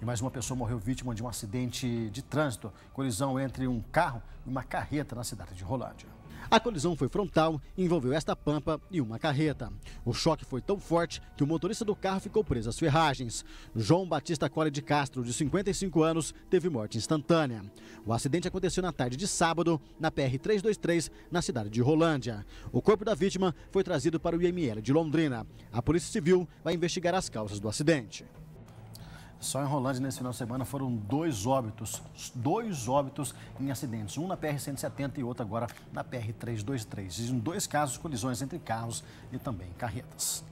e mais uma pessoa morreu vítima de um acidente de trânsito, colisão entre um carro e uma carreta na cidade de Rolândia. A colisão foi frontal, envolveu esta pampa e uma carreta. O choque foi tão forte que o motorista do carro ficou preso às ferragens. João Batista Cole de Castro, de 55 anos, teve morte instantânea. O acidente aconteceu na tarde de sábado, na PR-323, na cidade de Rolândia. O corpo da vítima foi trazido para o IML de Londrina. A Polícia Civil vai investigar as causas do acidente. Só em Rolândia, nesse final de semana, foram dois óbitos, dois óbitos em acidentes, um na PR-170 e outro agora na PR-323. Em dois casos, colisões entre carros e também carretas.